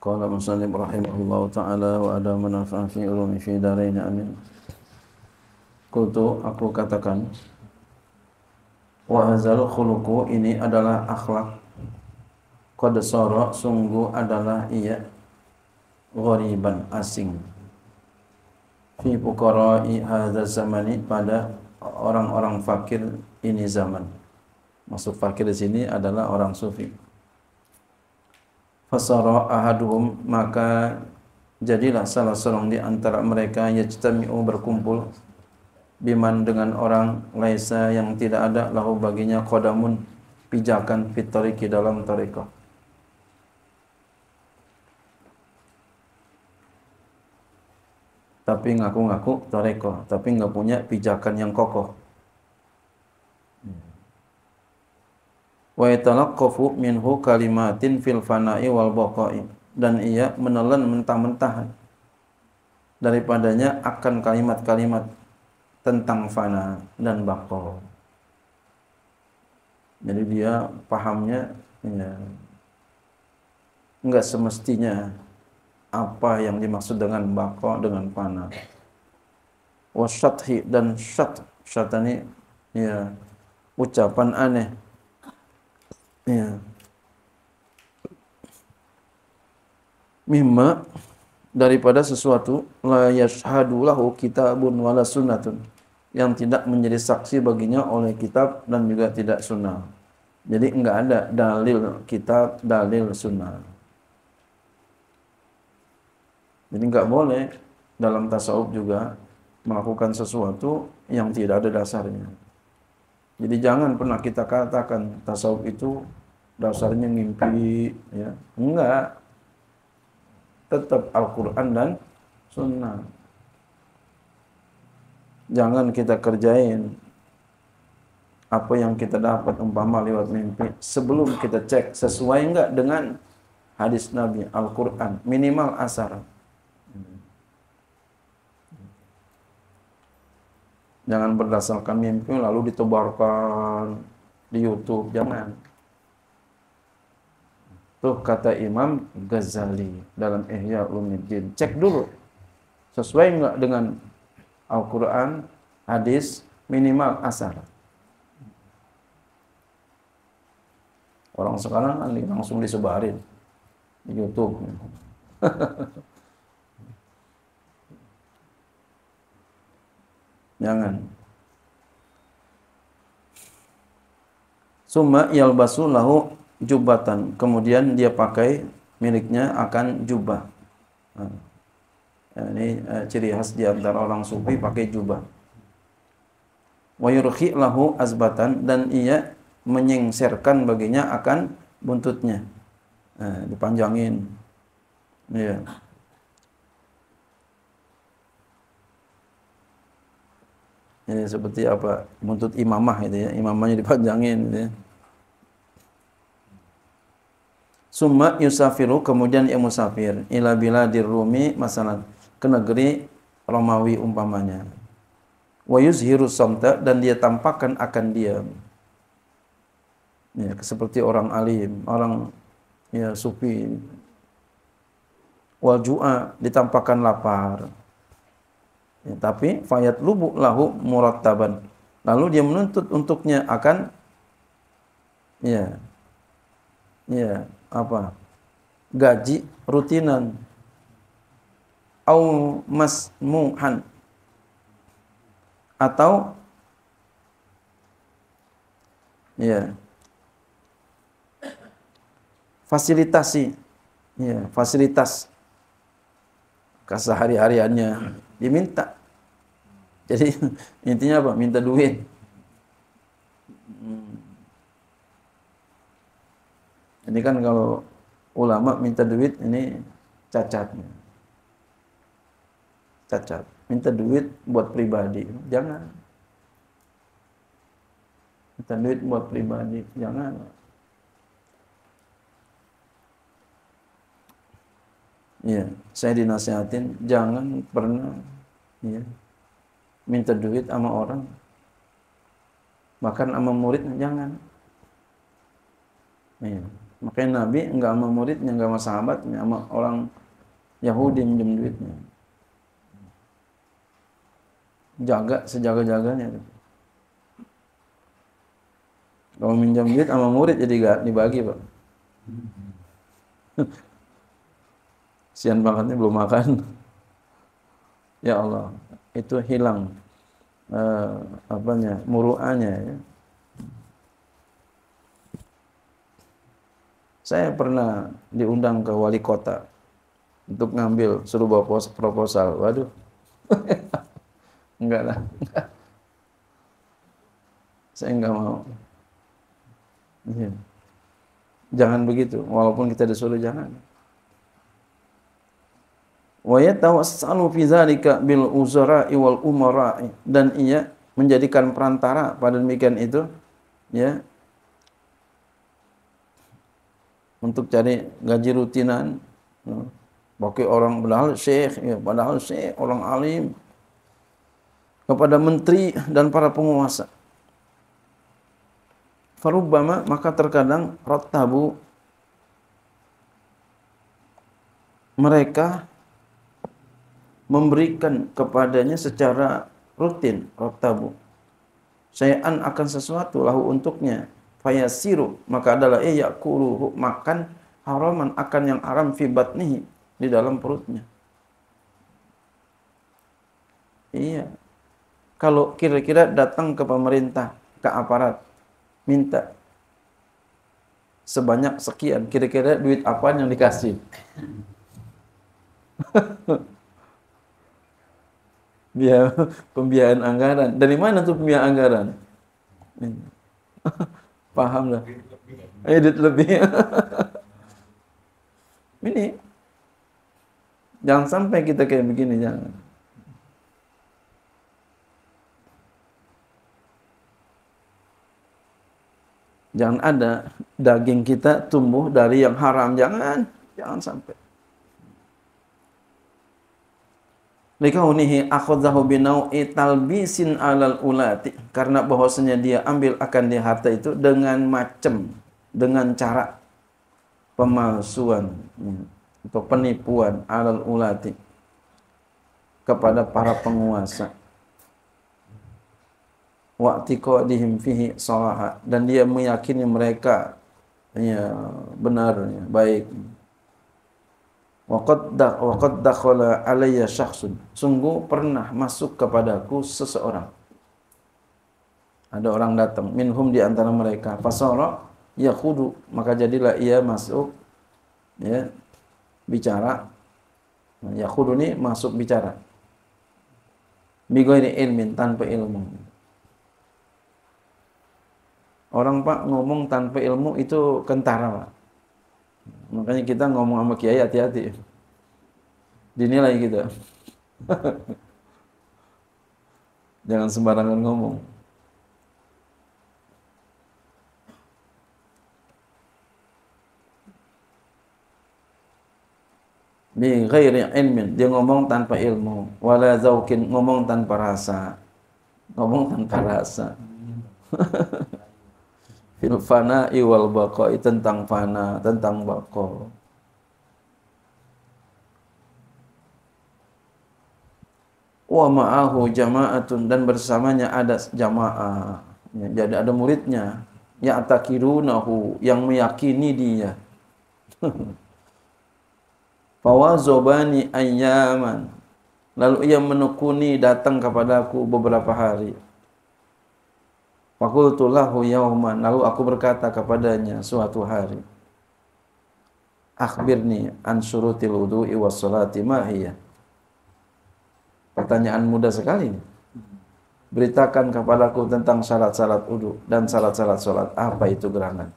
قال المصنف رحمه الله تعالى وعلى من في علوم في دارين aku katakan Wa ini adalah akhlak Qad sungguh adalah ia Ghoriban asing Fi pukarai hadha zamani pada orang-orang fakir ini zaman Masuk fakir di sini adalah orang sufi fasara ahaduhum maka jadilah salah seorang di antara mereka yajtami'u berkumpul biman dengan orang laisa yang tidak ada lahu baginya qadamun pijakan fitariki dalam tarekah tapi ngaku-ngaku toreko tapi nggak punya pijakan yang kokoh wa yatalaqqafu minhu kalimatin fil fana'i wal baqa'i dan ia menelan mentah-mentah daripadanya akan kalimat-kalimat tentang fana dan baqa. Jadi dia pahamnya ya, enggak semestinya apa yang dimaksud dengan baqa dengan fana. Wasyathi dan syat syatani ini ya ucapan aneh Ya. Mimma daripada sesuatu la yashhadu lahu kitabun wala sunnatun yang tidak menjadi saksi baginya oleh kitab dan juga tidak sunnah. Jadi enggak ada dalil kitab, dalil sunnah. Jadi enggak boleh dalam tasawuf juga melakukan sesuatu yang tidak ada dasarnya. Jadi jangan pernah kita katakan tasawuf itu dasarnya mimpi, ya. Enggak. Tetap Al-Qur'an dan sunnah. Jangan kita kerjain apa yang kita dapat umpama lewat mimpi sebelum kita cek sesuai enggak dengan hadis Nabi Al-Qur'an minimal asaran Jangan berdasarkan mimpi lalu ditebarkan di YouTube, jangan. Tuh kata Imam Ghazali dalam Ihya Ulumuddin. Cek dulu sesuai nggak dengan Al-Qur'an, hadis, minimal asar. Orang sekarang kan langsung disebarin di YouTube. Jangan. Suma yalbasu lahu jubatan. Kemudian dia pakai miliknya akan jubah. Nah, ini eh, ciri khas di antara orang sufi pakai jubah. Wa yurkhi lahu azbatan dan ia menyengserkan baginya akan buntutnya. Nah, dipanjangin. Ya. Yeah. ini seperti apa menuntut imamah itu ya imamahnya dipanjangin gitu ya. Summa yusafiru kemudian ia musafir ila biladir Rumi masalah ke negeri Romawi umpamanya. Wa yuzhiru somta dan dia tampakkan akan diam. Ya, seperti orang alim, orang ya sufi. Wal ju'a ditampakkan lapar. Ya, tapi fayat lubu lahu murattaban. Lalu dia menuntut untuknya akan ya ya apa? gaji rutinan au masmuhan atau ya fasilitasi ya fasilitas hari hariannya diminta jadi intinya apa? Minta duit. Ini kan kalau ulama minta duit ini cacatnya. Cacat. Minta duit buat pribadi. Jangan. Minta duit buat pribadi. Jangan. Iya, saya dinasehatin jangan pernah ya, minta duit sama orang bahkan sama murid jangan ya. makanya Nabi enggak sama muridnya enggak sama sahabatnya sama orang Yahudi minjem duitnya jaga sejaga-jaganya kalau minjam duit sama murid jadi gak dibagi pak sian banget nih belum makan ya Allah itu hilang uh, apanya muruannya ya. Saya pernah diundang ke wali kota untuk ngambil suruh bawa proposal. Waduh. enggak lah. Saya enggak mau. Iya. Jangan begitu, walaupun kita disuruh jangan wa yatawassalu fi dzalika bil uzara'i wal umara'i dan ia menjadikan perantara pada demikian itu ya untuk cari gaji rutinan pakai ya. orang padahal syekh ya padahal syekh orang alim kepada menteri dan para penguasa farubbama maka terkadang rotabu mereka memberikan kepadanya secara rutin roktabu sayan akan sesuatu lahu untuknya fayasiru maka adalah ia eh, kuruhu makan haraman akan yang haram fibat nih di dalam perutnya iya kalau kira-kira datang ke pemerintah ke aparat minta sebanyak sekian kira-kira duit apa yang dikasih biaya pembiayaan anggaran. Dari mana tuh pembiayaan anggaran? Paham lah. Edit lebih. Ini. Jangan sampai kita kayak begini, jangan. Jangan ada daging kita tumbuh dari yang haram, jangan. Jangan sampai. Likaunihi akhadzahu binau'i talbisin alal ulati. Karena bahwasanya dia ambil akan dia harta itu dengan macam, dengan cara pemalsuan atau penipuan alal ulati kepada para penguasa. Wa'tiqadihim fihi salaha. Dan dia meyakini mereka ya, benar, ya, baik. Waqad dakhala alayya syakhsun. Sungguh pernah masuk kepadaku seseorang. Ada orang datang minhum di antara mereka. Fasara kudu maka jadilah ia masuk ya bicara. ya kudu ini masuk bicara. Bigoiri ilmin tanpa ilmu. Orang Pak ngomong tanpa ilmu itu kentara, Pak. Makanya kita ngomong sama kiai hati-hati. Dinilai kita. Jangan sembarangan ngomong. bi ghairi ilmin dia ngomong tanpa ilmu wala zaukin ngomong tanpa rasa ngomong tanpa rasa fil fana'i wal baqa'i tentang fana, tentang baqa. Wa ma'ahu jama'atun dan bersamanya ada jamaah. Ya, jadi ada muridnya ya atakirunahu yang meyakini dia. Fawazobani ayyaman. Lalu ia menekuni datang kepadaku beberapa hari. Fakultulahu yauman. Lalu aku berkata kepadanya suatu hari. Akhbirni an syurutil wudu'i was salati Pertanyaan mudah sekali ini. Beritakan kepadaku tentang syarat-syarat wudu dan syarat-syarat salat. Apa itu gerangan?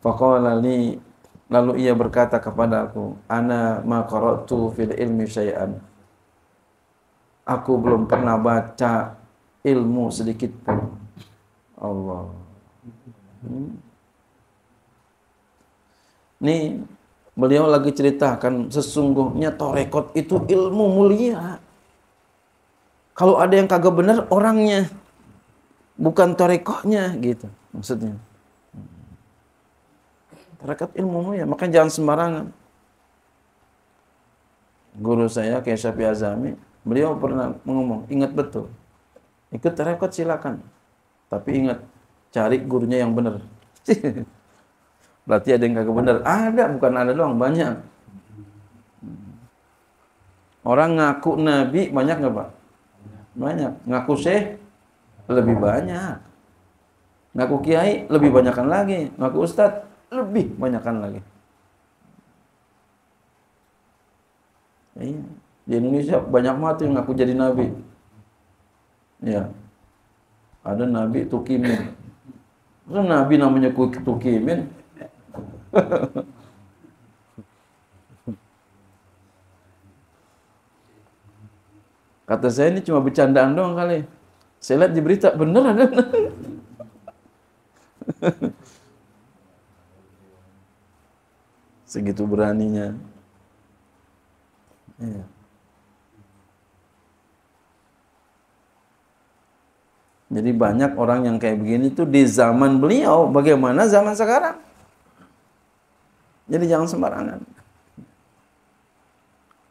Faqala li lalu ia berkata kepadaku, ana ma fil ilmi syai'an Aku belum pernah baca ilmu sedikit pun. Allah. Hmm. Nih beliau lagi ceritakan sesungguhnya torekot itu ilmu mulia. Kalau ada yang kagak benar orangnya bukan torekotnya, gitu maksudnya. Torekot ilmu mulia, makanya jangan sembarangan. Guru saya Kiai Syafi Beliau pernah mengomong, ingat betul. Ikut terekot silakan. Tapi ingat, cari gurunya yang benar. Berarti ada yang kagak benar. Ada, bukan ada doang, banyak. Orang ngaku nabi banyak nggak pak? Banyak. Ngaku syekh lebih banyak. Ngaku kiai lebih banyakkan lagi. Ngaku ustadz lebih banyakkan lagi. Iya. Di Indonesia banyak mati yang ngaku jadi nabi. Ya. Ada nabi Tukimin. Masa nabi namanya Tukimin? Kata saya ini cuma bercandaan doang kali. Saya lihat di berita, bener ada. Segitu beraninya. Iya. Jadi banyak orang yang kayak begini tuh di zaman beliau, bagaimana zaman sekarang? Jadi jangan sembarangan.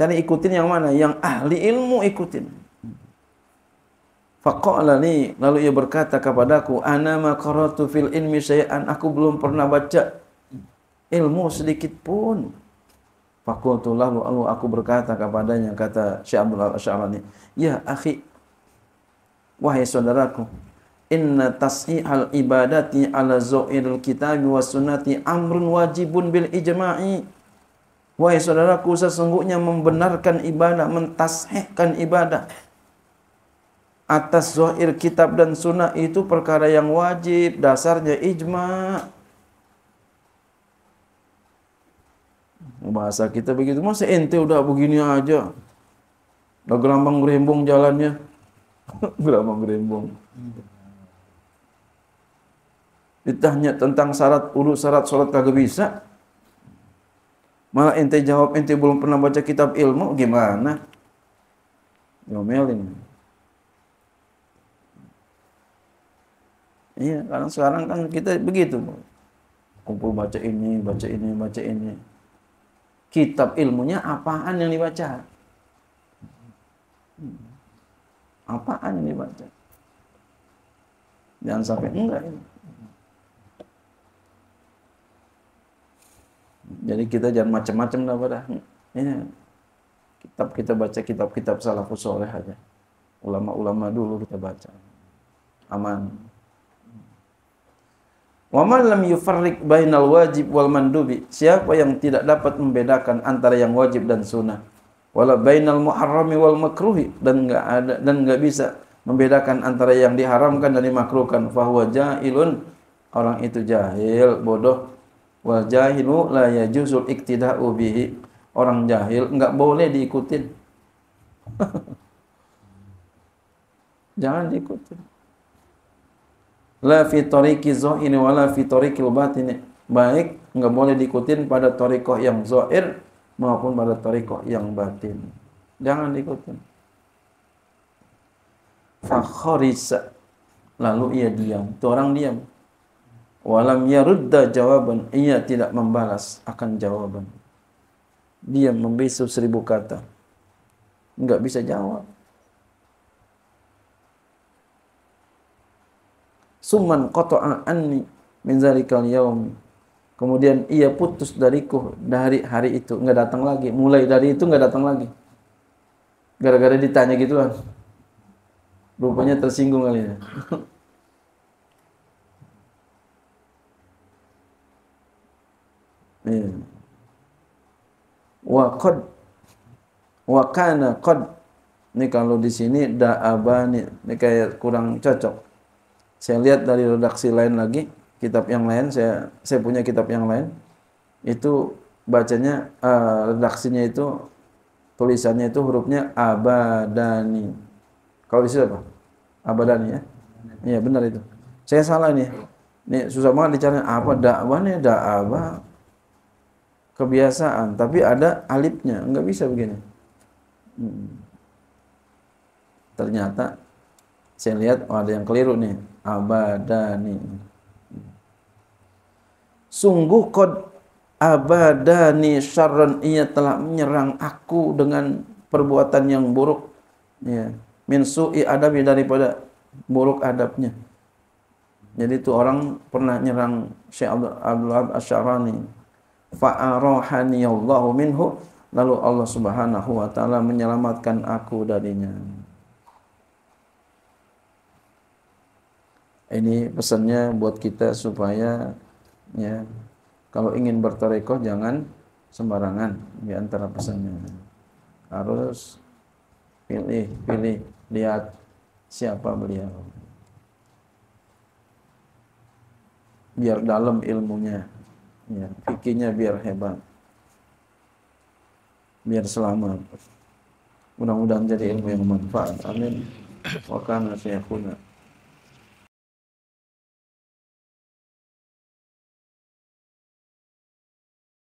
Cari ikutin yang mana? Yang ahli ilmu ikutin. Fakohalani lalu ia berkata kepadaku, Anama korotu fil ilmi syai'an." Aku belum pernah baca ilmu sedikit pun. Fakultu lalu aku berkata kepadanya, kata Syekh Abdul "Ya akhi, Wahai saudaraku, inna tasihal ibadati ala zo'iril kitab wa sunnati amrun wajibun bil ijma'i. Wahai saudaraku, sesungguhnya membenarkan ibadah, mentasihkan ibadah atas zohir kitab dan sunnah itu perkara yang wajib, dasarnya ijma. Bahasa kita begitu, masa ente udah begini aja, udah gelambang berembung jalannya, Berapa berembong. Ditanya tentang syarat ulu syarat sholat kagak bisa. Malah ente jawab ente belum pernah baca kitab ilmu gimana? Ngomelin. Iya, karena sekarang kan kita begitu. Kumpul baca ini, baca ini, baca ini. Kitab ilmunya apaan yang dibaca? Apaan ini baca? Jangan sampai enggak ini. Jadi kita jangan macam-macam lah pada. Ini kitab kita baca kitab-kitab salafus soleh aja. Ulama-ulama dulu kita baca. Aman. Waman lam yufarrik bainal wajib wal mandubi. Siapa yang tidak dapat membedakan antara yang wajib dan sunnah wala bainal muharrami wal makruhi dan enggak ada dan enggak bisa membedakan antara yang diharamkan dan dimakruhkan fahuwa jahilun orang itu jahil bodoh wal jahilu la yajuzul iktida'u bihi orang jahil enggak boleh diikutin jangan diikutin la fi tariqi zahiri wala fi tariqil batini baik enggak boleh diikutin pada tariqah yang zahir maupun pada tarikok yang batin. Jangan ikutin. Fakharisa. Lalu ia diam. Itu orang diam. Walam yarudda jawaban. Ia tidak membalas akan jawaban. Dia membisu seribu kata. Enggak bisa jawab. Suman qata'a anni min zalikal yaumi Kemudian ia putus dariku dari hari itu, nggak datang lagi. Mulai dari itu nggak datang lagi. Gara-gara ditanya gitu kan. Rupanya tersinggung kali ya. Iya. Wa qad wa kana qad ini kalau di sini da'abani ini kayak kurang cocok. Saya lihat dari redaksi lain lagi kitab yang lain saya saya punya kitab yang lain itu bacanya uh, redaksinya itu tulisannya itu hurufnya abadani kalau di sini apa abadani ya iya benar itu saya salah nih Nih susah banget dicari apa dakwannya? nih dakwah kebiasaan tapi ada alifnya, nggak bisa begini hmm. ternyata saya lihat oh ada yang keliru nih abadani sungguh kod abadani syarran ia telah menyerang aku dengan perbuatan yang buruk ya min su'i adabi daripada buruk adabnya jadi itu orang pernah nyerang Syekh Abdul Abdul Asyarani fa'arohani Allahu minhu lalu Allah Subhanahu wa taala menyelamatkan aku darinya ini pesannya buat kita supaya ya kalau ingin bertorekoh jangan sembarangan di antara pesannya harus pilih pilih lihat siapa beliau biar dalam ilmunya ya pikirnya biar hebat biar selamat mudah-mudahan jadi ilmu yang bermanfaat. amin wakana syekhuna